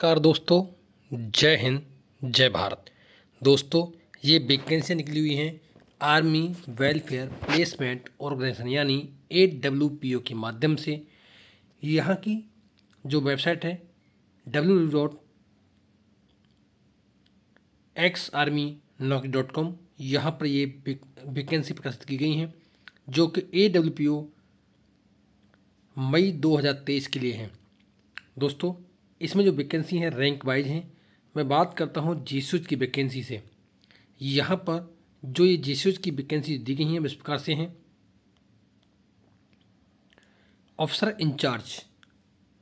नमस्कार दोस्तों जय हिंद जय भारत दोस्तों ये वैकेंसी निकली हुई हैं आर्मी वेलफेयर प्लेसमेंट ऑर्गेनाइजेशन यानी ए डब्ल्यू पी ओ के माध्यम से यहाँ की जो वेबसाइट है W dot X army Naukri dot com यहाँ पर ये वैकेंसी प्रकाशित की गई हैं जो कि ए डब्ल्यू पी ओ मई दो हज़ार तेईस के लिए हैं दोस्तों इसमें जो वैकेंसी हैं रैंक वाइज हैं मैं बात करता हूँ जीसूज की वैकेंसी से यहाँ पर जो ये जीसूज की वैकेंसी दी गई हैं इस प्रकार से हैं ऑफिसर इंचार्ज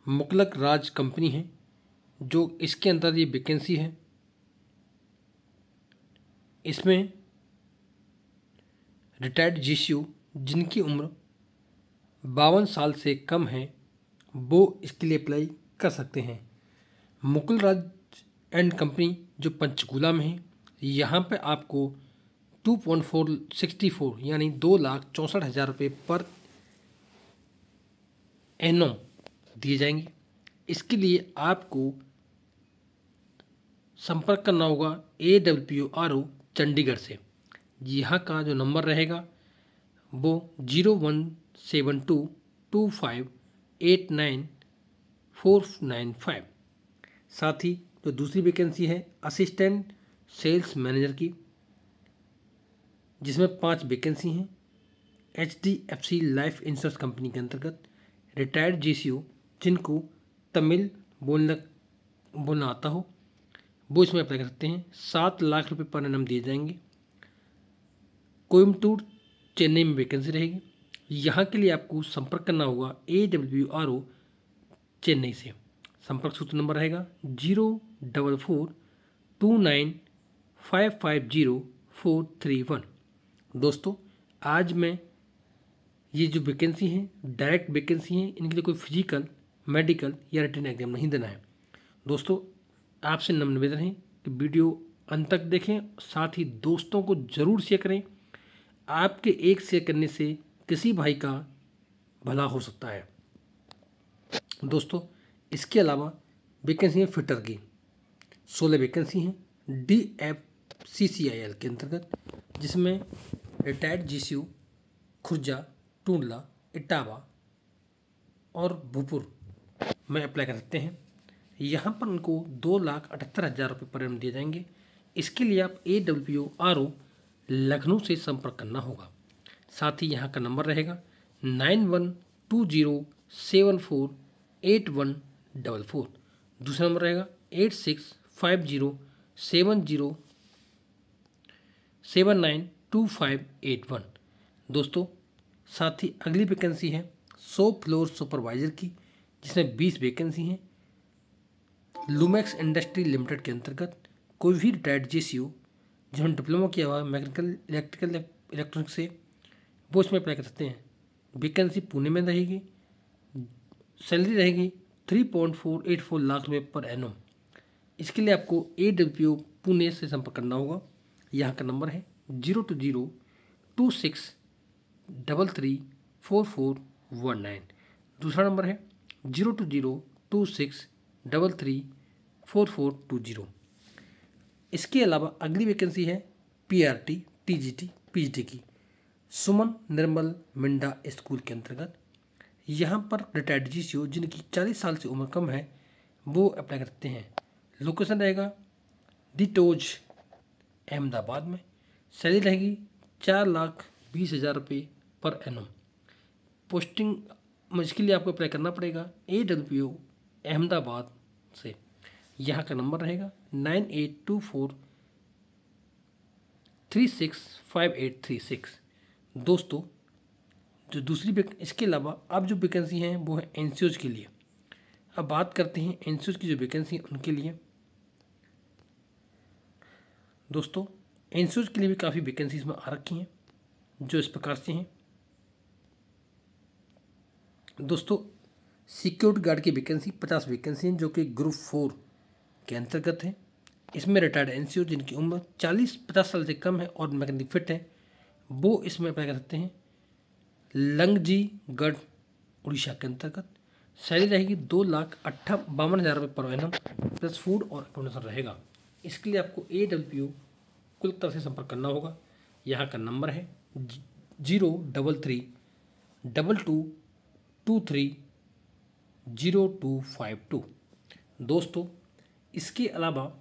मुकलक राज कंपनी है जो इसके अंदर ये वैकेंसी है इसमें रिटायर्ड जीसीयू जिनकी उम्र बावन साल से कम है वो इसके लिए अप्लाई कर सकते हैं मुकुल राज एंड कंपनी जो पंचकूला में है यहाँ पर आपको two point four sixty four यानी दो लाख चौंसठ हज़ार रुपये पर एनम दिए जाएंगे इसके लिए आपको संपर्क करना होगा A W R O Chandigarh से यहाँ का जो नंबर रहेगा वो zero one seven two two five eight nine four nine five साथ ही जो दूसरी वैकेंसी है असिस्टेंट सेल्स मैनेजर की जिसमें पांच वैकेंसी हैं H D F C life insurance company के अंतर्गत रिटायर्ड जी सी ओ जिनको तमिल बोलना बोलना आता हो वो इसमें अप्लाई कर सकते हैं सात लाख रुपए पर नाम दिए जाएंगे कोयम्बटूर चेन्नई में वैकेंसी रहेगी यहाँ के लिए आपको संपर्क करना होगा A W R O Chennai से संपर्क सूत्र नंबर रहेगा zero double four two nine five five zero four three one दोस्तों आज मैं ये जो वैकेंसी हैं डायरेक्ट वैकेंसी हैं इनके लिए कोई फिजिकल मेडिकल या रिटर्न एग्जाम नहीं देना है दोस्तों आपसे नम निवेदन है कि वीडियो अंत तक देखें साथ ही दोस्तों को ज़रूर शेयर करें आपके एक शेयर करने से किसी भाई का भला हो सकता है दोस्तों इसके अलावा वैकेंसी है फिटर की सोलह वैकेंसी हैं D F C C I L के अंतर्गत जिसमें retired G C U Khurja Tundla Etawah और भूपुर में अप्लाई कर सकते हैं यहाँ पर उनको दो लाख अठहत्तर हज़ार रुपये पर एम दिए जाएंगे इसके लिए आप A W R O Lucknow से संपर्क करना होगा साथ ही यहाँ का नंबर रहेगा nine one two zero seven four eight one double four दूसरा नंबर रहेगा eight six five zero seven zero seven nine two five eight one दोस्तों साथ ही अगली वैकेंसी है सौ फ्लोर सुपरवाइज़र की जिसमें बीस वैकेंसी हैं लुमैक्स इंडस्ट्री लिमिटेड के अंतर्गत कोई भी रिटायर्ड जे सी ओ जिन्होंने डिप्लोमा किया हुआ है मैकेनिकल इलेक्ट्रिकल इलेक्ट्रॉनिक से वो इसमें अप्लाई कर सकते हैं वैकेंसी पुणे में रहेगी सैलरी रहेगी three point four eight four lakh रुपये पर एन इसके लिए आपको ए डब्ल्यू पुणे से संपर्क करना होगा यहाँ का नंबर है zero two zero two six double three four four one nine दूसरा नंबर है zero two zero two six double three four four two zero इसके अलावा अगली वैकेंसी है पीआरटी टीजीटी टी की सुमन निर्मल मिंडा स्कूल के अंतर्गत यहाँ पर रिटायर्ड जी सी जिनकी चालीस साल से उम्र कम है वो अप्लाई करते हैं लोकेशन रहेगा डिटोज अहमदाबाद में सैलरी रहेगी चार लाख बीस हज़ार रुपये पर एनम पोस्टिंग इसके लिए आपको अप्लाई करना पड़ेगा ए डब्ल्यू अहमदाबाद से यहाँ का नंबर रहेगा nine eight two four three six five eight three six दोस्तों जो तो दूसरी इसके अलावा अब जो वैकेंसी हैं वो है एन के लिए अब बात करते हैं एन की जो वैकेंसी उनके लिए दोस्तों एन के लिए भी काफ़ी वैकेंसी इसमें आ रखी हैं जो इस प्रकार से हैं दोस्तों सिक्योरिटी गार्ड की वैकेंसी पचास वैकेंसी हैं जो कि ग्रुप फोर के अंतर्गत हैं इसमें रिटायर्ड एन जिनकी उम्र चालीस पचास साल से कम है और मैकेनिक फिट है वो इसमें अप्लाई कर सकते हैं लंगजीगढ़ उड़ीसा के अंतर्गत सैलरी रहेगी दो लाख अट्ठा बावन हज़ार रुपये पर महीना प्लस फूड और अकोमोडेशन रहेगा इसके लिए आपको ए डब्ल्यू तरह से संपर्क करना होगा यहाँ का नंबर है zero double three double two two three zero two five two दोस्तों इसके अलावा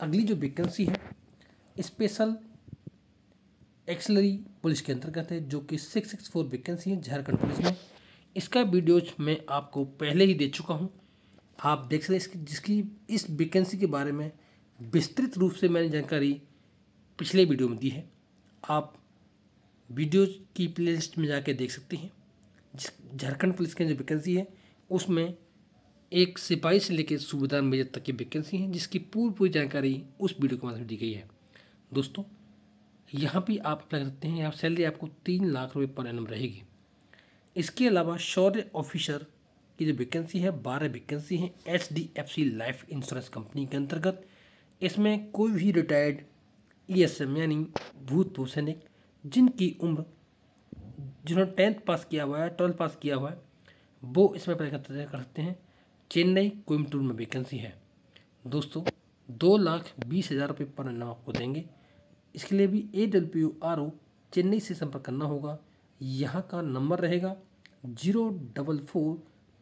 अगली जो वैकेंसी है स्पेशल एक्सलरी पुलिस के अंतर्गत है जो कि सिक्स सिक्स फोर वैकेंसी है झारखंड पुलिस में इसका वीडियो मैं आपको पहले ही दे चुका हूँ आप देख सकते हैं इसकी जिसकी इस वैकेंसी के बारे में विस्तृत रूप से मैंने जानकारी पिछले वीडियो में दी है आप वीडियो की प्लेलिस्ट में जाके देख सकते हैं झारखंड पुलिस की जो वैकेंसी है उसमें एक सिपाही से लेकर सूबेदार मेजर तक की वैकेंसी है जिसकी पूरी पूरी जानकारी उस वीडियो के माध्यम से दी गई है दोस्तों यहाँ भी आप अप्लाई करते हैं यहाँ सैलरी आपको तीन लाख रुपये पर एनम रहेगी इसके अलावा शौर्य ऑफिसर की जो वैकेंसी है बारह वैकेंसी हैं H D F C life insurance company के अंतर्गत इसमें कोई भी रिटायर्ड ई एस एम यानी भूतपूर्व सैनिक जिनकी उम्र जिन्होंने टेंथ पास किया हुआ है ट्वेल्थ पास किया हुआ है वो इसमें अप्लाई कर सकते हैं चेन्नई कोयम्बटूर में वैकेंसी है दोस्तों दो लाख बीस हज़ार रुपये पर नाम आपको देंगे इसके लिए भी A W R O Chennai से संपर्क करना होगा यहाँ का नंबर रहेगा zero double four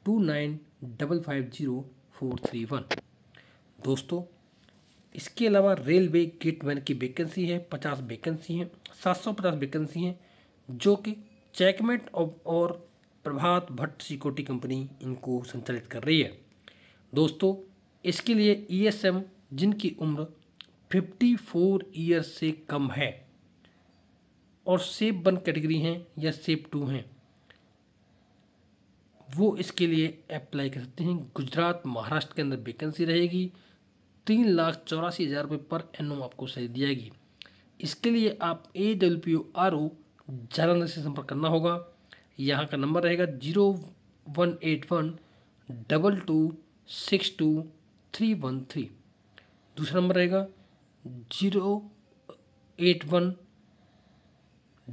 two nine double five zero four three one दोस्तों इसके अलावा रेलवे गेटमैन की वैकेंसी है पचास वैकेंसी हैं सात सौ पचास वैकेंसी हैं जो कि चैकमेट और प्रभात भट्ट सिक्योरिटी कंपनी इनको संचालित कर रही है दोस्तों इसके लिए ई e जिनकी उम्र फिफ्टी फोर ईयर से कम है और सेप वन कैटेगरी हैं या सेप टू हैं वो इसके लिए अप्लाई कर सकते हैं गुजरात महाराष्ट्र के अंदर वेकेंसी रहेगी तीन लाख चौरासी हज़ार रुपये पर एन आपको सही जाएगी इसके लिए आप A W P O R O Jalandhar से संपर्क करना होगा यहाँ का नंबर रहेगा zero one eight one double two six two three one three दूसरा नंबर रहेगा zero eight one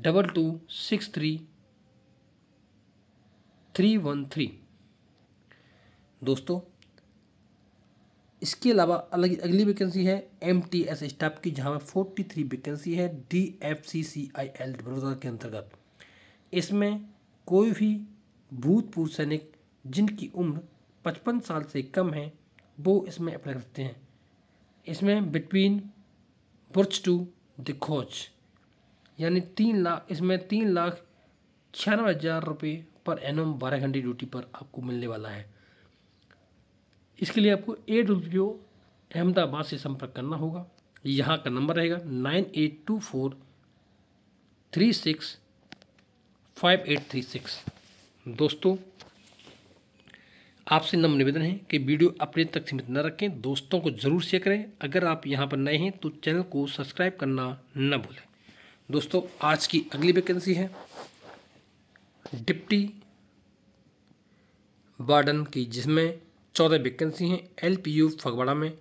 double two six three three one three दोस्तों इसके अलावा अलग अगली वैकेंसी है एम टी एस स्टाफ की जहाँ पर फोर्टी थ्री वैकेंसी है D F C C I L Baroda के अंतर्गत इसमें कोई भी भूतपूर्व सैनिक जिनकी उम्र पचपन साल से कम है वो इसमें अप्लाई करते हैं इसमें बिटवीन बुर्ज टू दिखोच यानी तीन लाख इसमें तीन लाख छियानवे हज़ार रुपये पर एनम बारह घंटे ड्यूटी पर आपको मिलने वाला है इसके लिए आपको ए डब्ल्यू अहमदाबाद से संपर्क करना होगा यहाँ का नंबर रहेगा nine eight two four three six five eight three six दोस्तों आपसे नम्र निवेदन है कि वीडियो अपने तक सीमित न रखें दोस्तों को ज़रूर शेयर करें अगर आप यहाँ पर नए हैं तो चैनल को सब्सक्राइब करना न भूलें दोस्तों आज की अगली वैकेंसी है डिप्टी वार्डन की जिसमें चौदह वैकेंसी हैं एल पी यू फगवाड़ा में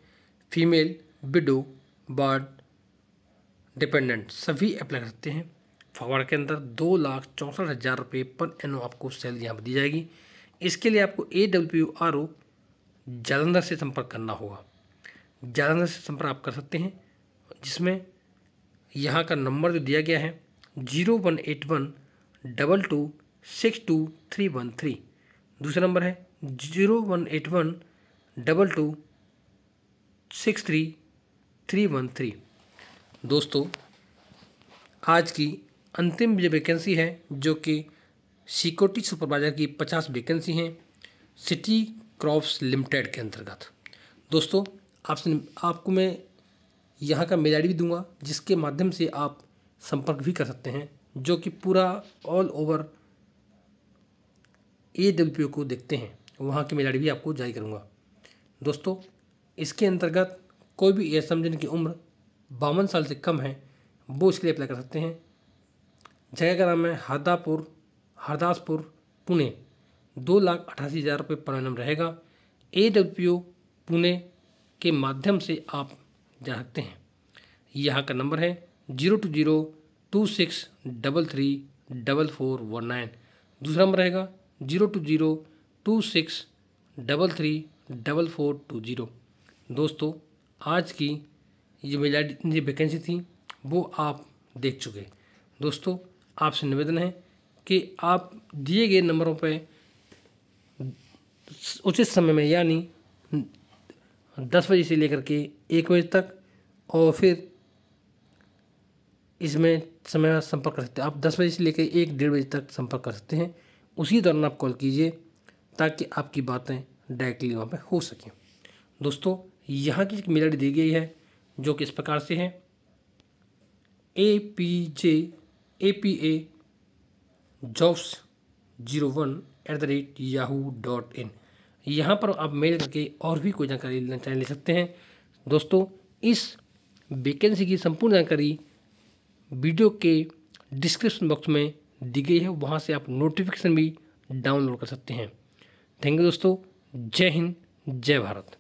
फीमेल विडो वार्ड डिपेंडेंट सभी अप्लाई कर सकते हैं फगवाड़ा के अंदर दो लाख चौंसठ हज़ार रुपये पर एन आपको सैलरी यहाँ पर दी जाएगी इसके लिए आपको A W R O Jalandhar से संपर्क करना होगा जालंधर से संपर्क आप कर सकते हैं जिसमें यहाँ का नंबर जो दिया गया है zero one eight one double two six two three one three दूसरा नंबर है zero one eight one double two six three three one three दोस्तों आज की अंतिम जो वैकेंसी है जो कि सिक्योरिटी सुपरवाइज़र की पचास वैकेंसी हैं सिटी क्रॉप्स लिमिटेड के अंतर्गत दोस्तों आपसे आपको मैं यहाँ का मेल आई भी दूंगा जिसके माध्यम से आप संपर्क भी कर सकते हैं जो कि पूरा ऑल ओवर ए डब्ल्यू को देखते हैं वहाँ की मेल आई भी आपको जारी करूँगा दोस्तों इसके अंतर्गत कोई भी एस समझन की उम्र बावन साल से कम है वो इसके लिए अप्लाई कर सकते हैं जगह का नाम है हादापुर हरदासपुर पुणे दो लाख अठासी हज़ार रुपये पर एनम रहेगा ए डब्ल्यू पुणे के माध्यम से आप जा सकते हैं यहाँ का नंबर है zero two zero two six double three double four one nine दूसरा नंबर रहेगा zero two zero two six double three double four two zero दोस्तों आज की ये मेरी वैकेंसी थी वो आप देख चुके दोस्तों आपसे निवेदन है कि आप दिए गए नंबरों पर उचित समय में यानी दस बजे से लेकर के एक बजे तक और फिर इसमें समय संपर्क कर सकते हैं आप दस बजे से लेकर एक डेढ़ बजे तक संपर्क कर सकते हैं उसी दौरान आप कॉल कीजिए ताकि आपकी बातें डायरेक्टली वहाँ पर हो सकें दोस्तों यहाँ की एक मेल दी गई है जो कि इस प्रकार से है A P J A P A jobs zero one at the rate Yahoo dot in यहाँ पर आप मेल करके और भी कोई जानकारी लेना चाहें ले सकते हैं दोस्तों इस वेकेंसी की संपूर्ण जानकारी वीडियो के डिस्क्रिप्शन बॉक्स में दी गई है वहाँ से आप नोटिफिकेशन भी डाउनलोड कर सकते हैं थैंक यू दोस्तों जय हिंद जय भारत